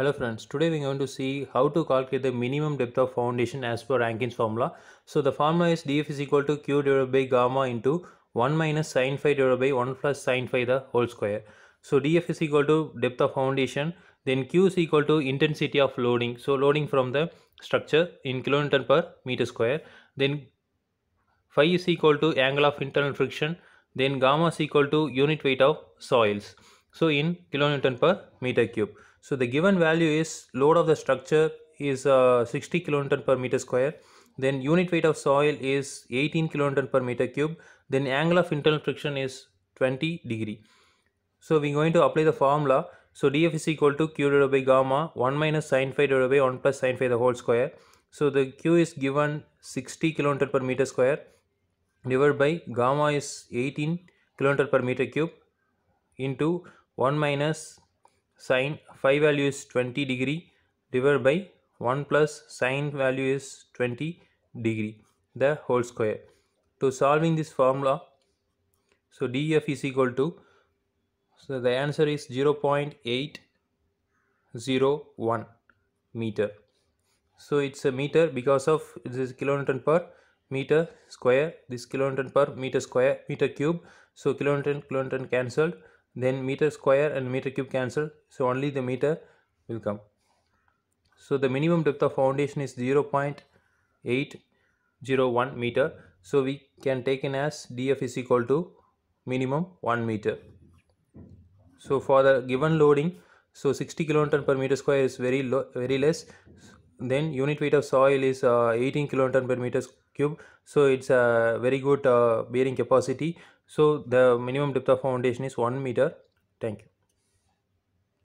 Hello friends, today we're going to see how to calculate the minimum depth of foundation as per Rankine's formula. So the formula is df is equal to q divided by gamma into 1 minus sine phi divided by 1 plus sine phi the whole square. So df is equal to depth of foundation, then q is equal to intensity of loading. So loading from the structure in kilonewton per meter square. Then phi is equal to angle of internal friction. Then gamma is equal to unit weight of soils. So in kilonewton per meter cube. So the given value is load of the structure is uh, 60 kilonewton per meter square. Then unit weight of soil is 18 kilonewton per meter cube. Then angle of internal friction is 20 degree. So we're going to apply the formula. So df is equal to q divided by gamma 1 minus sine phi divided by 1 plus sine phi the whole square. So the q is given 60 kilonewton per meter square divided by gamma is 18 kilonewton per meter cube into 1 minus sine phi value is 20 degree divided by 1 plus sine value is 20 degree the whole square to solving this formula so df is equal to so the answer is 0 0.801 meter so it's a meter because of this kilonewton per meter square this kilonewton per meter square meter cube so kilonewton kilonewton cancelled then meter square and meter cube cancel so only the meter will come so the minimum depth of foundation is 0.801 meter so we can take in as df is equal to minimum 1 meter so for the given loading so 60 kiloton per meter square is very low very less then unit weight of soil is uh, 18 kiloton per meter cube so it's a very good uh, bearing capacity so the minimum depth of foundation is 1 meter. Thank you.